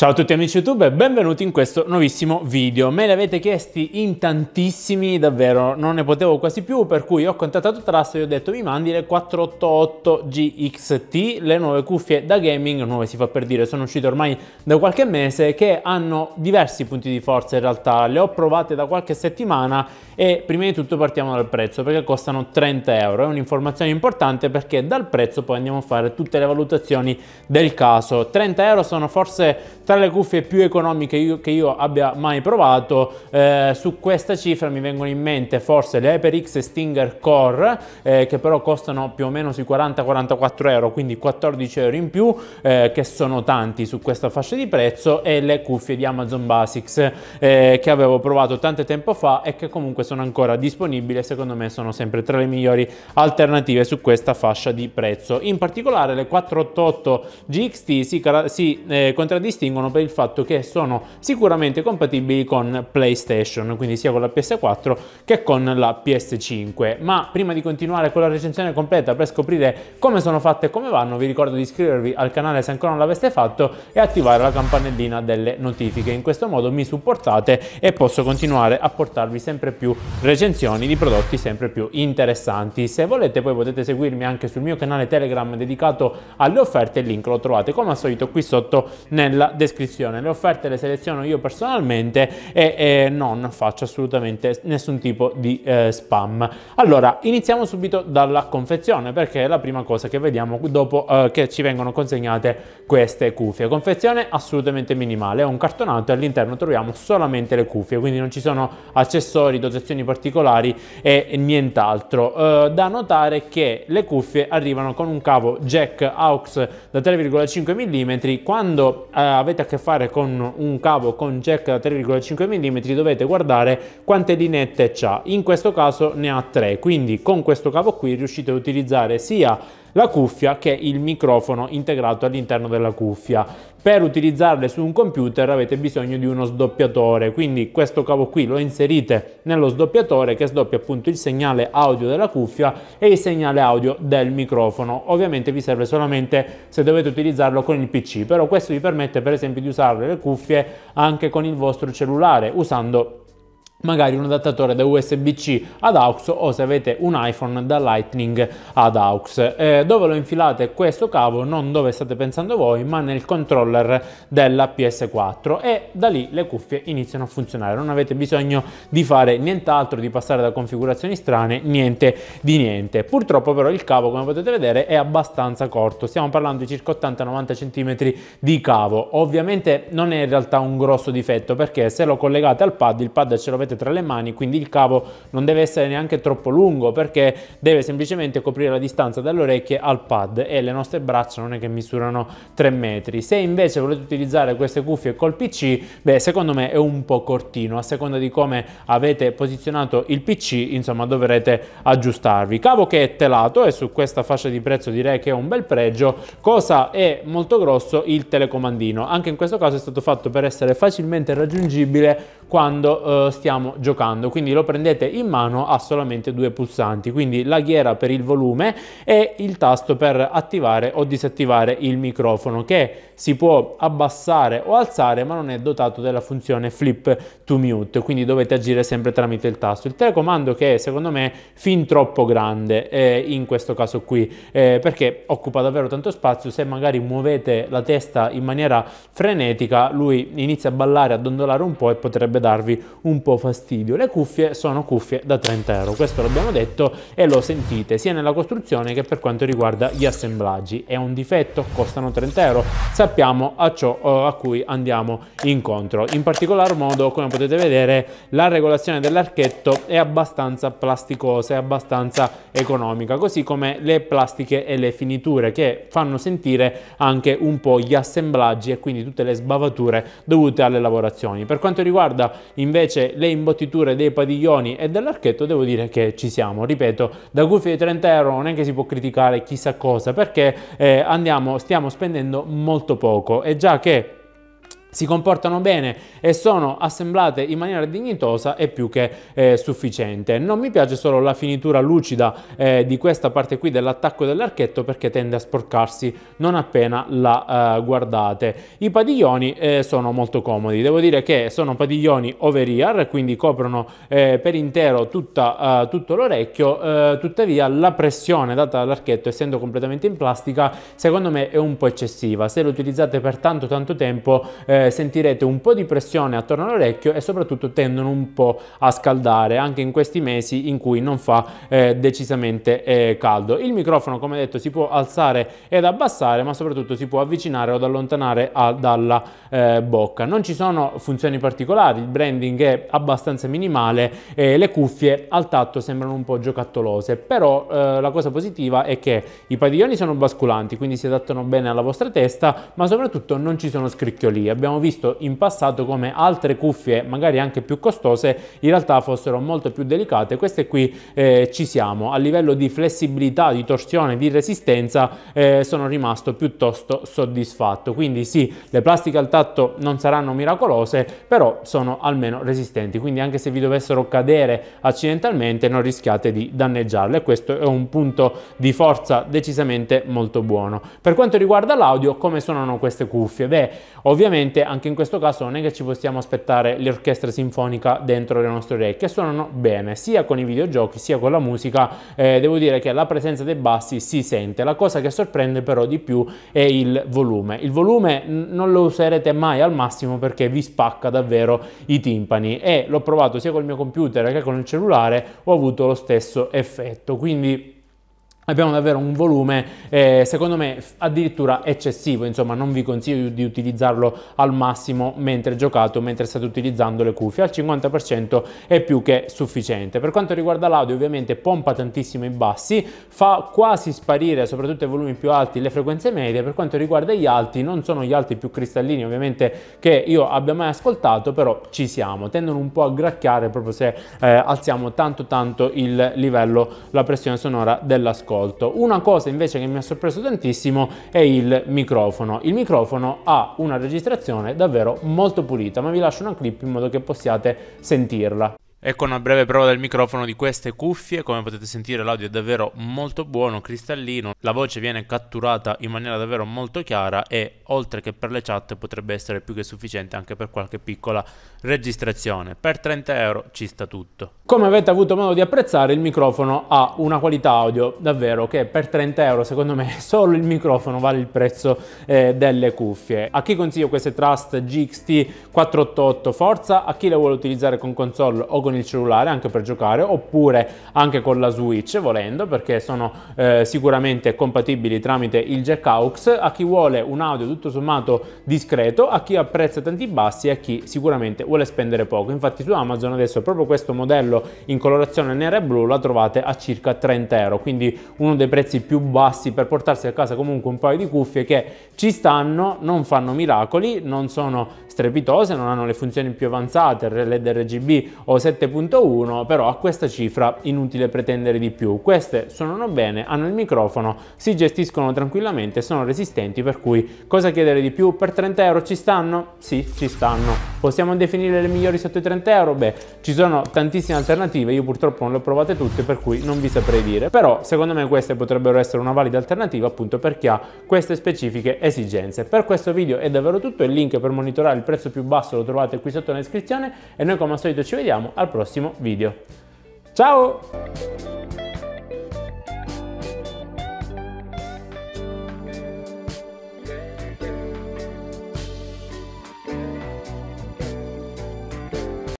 Ciao a tutti amici YouTube e benvenuti in questo nuovissimo video. Me li avete chiesti in tantissimi, davvero, non ne potevo quasi più, per cui ho contattato Trust e ho detto mi mandi le 488 GXT, le nuove cuffie da gaming, nuove si fa per dire, sono uscite ormai da qualche mese, che hanno diversi punti di forza in realtà, le ho provate da qualche settimana e prima di tutto partiamo dal prezzo, perché costano 30 euro, è un'informazione importante perché dal prezzo poi andiamo a fare tutte le valutazioni del caso. 30 euro sono forse tra le cuffie più economiche io, che io abbia mai provato. Eh, su questa cifra mi vengono in mente forse le HyperX Stinger Core, eh, che però costano più o meno sui 40-44 euro, quindi 14 euro in più, eh, che sono tanti su questa fascia di prezzo, e le cuffie di Amazon Basics eh, che avevo provato tanto tempo fa e che comunque sono ancora disponibili e secondo me sono sempre tra le migliori alternative su questa fascia di prezzo. In particolare le 488 GXT si, si eh, contraddistinguono distinguono per il fatto che sono sicuramente compatibili con PlayStation, quindi sia con la PS4 che con la PS5. Ma prima di continuare con la recensione completa per scoprire come sono fatte e come vanno, vi ricordo di iscrivervi al canale se ancora non l'aveste fatto e attivare la campanellina delle notifiche. In questo modo mi supportate e posso continuare a portarvi sempre più recensioni di prodotti sempre più interessanti. Se volete poi potete seguirmi anche sul mio canale Telegram dedicato alle offerte, il link lo trovate come al solito qui sotto nella descrizione descrizione. Le offerte le seleziono io personalmente e, e non faccio assolutamente nessun tipo di eh, spam. Allora, iniziamo subito dalla confezione perché è la prima cosa che vediamo dopo eh, che ci vengono consegnate queste cuffie. Confezione assolutamente minimale, è un cartonato e all'interno troviamo solamente le cuffie, quindi non ci sono accessori, dotazioni particolari e nient'altro. Eh, da notare che le cuffie arrivano con un cavo jack aux da 3,5 mm, quando eh, avete a che fare con un cavo con jack da 3,5 mm dovete guardare quante linette c'ha, in questo caso ne ha 3, quindi con questo cavo qui riuscite a utilizzare sia la cuffia che il microfono integrato all'interno della cuffia. Per utilizzarle su un computer avete bisogno di uno sdoppiatore, quindi questo cavo qui lo inserite nello sdoppiatore che sdoppia appunto il segnale audio della cuffia e il segnale audio del microfono. Ovviamente vi serve solamente se dovete utilizzarlo con il PC, però questo vi permette per esempio di usare le cuffie anche con il vostro cellulare usando magari un adattatore da USB-C ad AUX o se avete un iPhone da Lightning ad AUX. Eh, dove lo infilate questo cavo non dove state pensando voi, ma nel controller della PS4 e da lì le cuffie iniziano a funzionare. Non avete bisogno di fare nient'altro, di passare da configurazioni strane, niente di niente. Purtroppo però il cavo, come potete vedere, è abbastanza corto. Stiamo parlando di circa 80-90 cm di cavo. Ovviamente non è in realtà un grosso difetto perché se lo collegate al pad, il pad ce lo vedete avete tra le mani, quindi il cavo non deve essere neanche troppo lungo perché deve semplicemente coprire la distanza dalle orecchie al pad e le nostre braccia non è che misurano 3 metri. Se invece volete utilizzare queste cuffie col PC, beh secondo me è un po' cortino, a seconda di come avete posizionato il PC, insomma dovrete aggiustarvi. Cavo che è telato e su questa fascia di prezzo direi che è un bel pregio, cosa è molto grosso il telecomandino, anche in questo caso è stato fatto per essere facilmente raggiungibile quando eh, stiamo stiamo giocando quindi lo prendete in mano ha solamente due pulsanti quindi la ghiera per il volume e il tasto per attivare o disattivare il microfono che si può abbassare o alzare ma non è dotato della funzione flip to mute quindi dovete agire sempre tramite il tasto il telecomando che è, secondo me fin troppo grande eh, in questo caso qui eh, perché occupa davvero tanto spazio se magari muovete la testa in maniera frenetica lui inizia a ballare a dondolare un po' e potrebbe darvi un po' fastidio fastidio. Le cuffie sono cuffie da 30 euro, questo l'abbiamo detto e lo sentite sia nella costruzione che per quanto riguarda gli assemblaggi. È un difetto, costano 30 euro, sappiamo a ciò eh, a cui andiamo incontro. In particolar modo, come potete vedere, la regolazione dell'archetto è abbastanza plasticosa, è abbastanza economica, così come le plastiche e le finiture che fanno sentire anche un po' gli assemblaggi e quindi tutte le sbavature dovute alle lavorazioni. Per quanto riguarda invece le imbottiture dei padiglioni e dell'archetto devo dire che ci siamo. Ripeto, da gufi di 30 euro non è che si può criticare chissà cosa perché eh, andiamo, stiamo spendendo molto poco e già che si comportano bene e sono assemblate in maniera dignitosa è più che eh, sufficiente. Non mi piace solo la finitura lucida eh, di questa parte qui dell'attacco dell'archetto perché tende a sporcarsi non appena la eh, guardate. I padiglioni eh, sono molto comodi, devo dire che sono padiglioni over ear, quindi coprono eh, per intero tutta, eh, tutto l'orecchio, tuttavia la pressione data dall'archetto essendo completamente in plastica secondo me è un po' eccessiva. Se lo utilizzate per tanto tanto tempo eh, eh, sentirete un po' di pressione attorno all'orecchio e soprattutto tendono un po' a scaldare anche in questi mesi in cui non fa eh, decisamente eh, caldo. Il microfono come detto si può alzare ed abbassare ma soprattutto si può avvicinare o allontanare a, dalla eh, bocca. Non ci sono funzioni particolari, il branding è abbastanza minimale e le cuffie al tatto sembrano un po' giocattolose, però eh, la cosa positiva è che i padiglioni sono basculanti quindi si adattano bene alla vostra testa ma soprattutto non ci sono scricchioli. Abbiamo abbiamo visto in passato come altre cuffie, magari anche più costose, in realtà fossero molto più delicate. Queste qui eh, ci siamo. A livello di flessibilità, di torsione, di resistenza eh, sono rimasto piuttosto soddisfatto. Quindi sì, le plastiche al tatto non saranno miracolose, però sono almeno resistenti. Quindi anche se vi dovessero cadere accidentalmente non rischiate di danneggiarle. Questo è un punto di forza decisamente molto buono. Per quanto riguarda l'audio, come suonano queste cuffie? Beh, ovviamente ovviamente anche in questo caso non è che ci possiamo aspettare l'orchestra sinfonica dentro le nostre orecchie, suonano bene sia con i videogiochi sia con la musica, eh, devo dire che la presenza dei bassi si sente, la cosa che sorprende però di più è il volume, il volume non lo userete mai al massimo perché vi spacca davvero i timpani e l'ho provato sia col mio computer che con il cellulare, ho avuto lo stesso effetto, quindi abbiamo davvero un volume eh, secondo me addirittura eccessivo insomma non vi consiglio di utilizzarlo al massimo mentre giocate o mentre state utilizzando le cuffie al 50% è più che sufficiente per quanto riguarda l'audio ovviamente pompa tantissimo i bassi fa quasi sparire soprattutto i volumi più alti le frequenze medie per quanto riguarda gli alti non sono gli alti più cristallini ovviamente che io abbia mai ascoltato però ci siamo tendono un po' a gracchiare proprio se eh, alziamo tanto tanto il livello la pressione sonora dell'ascolto ascolto. Una cosa invece che mi ha sorpreso tantissimo è il microfono. Il microfono ha una registrazione davvero molto pulita, ma vi lascio una clip in modo che possiate sentirla. Ecco una breve prova del microfono di queste cuffie, come potete sentire l'audio è davvero molto buono, cristallino, la voce viene catturata in maniera davvero molto chiara e oltre che per le chat potrebbe essere più che sufficiente anche per qualche piccola registrazione. Per 30 euro ci sta tutto. Come avete avuto modo di apprezzare il microfono ha una qualità audio davvero che per 30 euro secondo me solo il microfono vale il prezzo eh, delle cuffie. A chi consiglio queste Trust GXT 488 Forza, a chi le vuole utilizzare con console o con con il cellulare anche per giocare oppure anche con la Switch volendo perché sono eh, sicuramente compatibili tramite il jack aux a chi vuole un audio tutto sommato discreto, a chi apprezza tanti bassi e a chi sicuramente vuole spendere poco. Infatti su Amazon adesso proprio questo modello in colorazione nera e blu la trovate a circa 30 euro, quindi uno dei prezzi più bassi per portarsi a casa comunque un paio di cuffie che ci stanno, non fanno miracoli, non sono strepitose, non hanno le funzioni più avanzate, LED RGB o 7 7.1 però a questa cifra inutile pretendere di più queste suonano bene hanno il microfono si gestiscono tranquillamente sono resistenti per cui cosa chiedere di più per 30 euro ci stanno sì ci stanno possiamo definire le migliori sotto i 30 euro beh ci sono tantissime alternative io purtroppo non le ho provate tutte per cui non vi saprei dire però secondo me queste potrebbero essere una valida alternativa appunto per chi ha queste specifiche esigenze per questo video è davvero tutto il link per monitorare il prezzo più basso lo trovate qui sotto in descrizione e noi come al solito ci vediamo al al prossimo video. Ciao!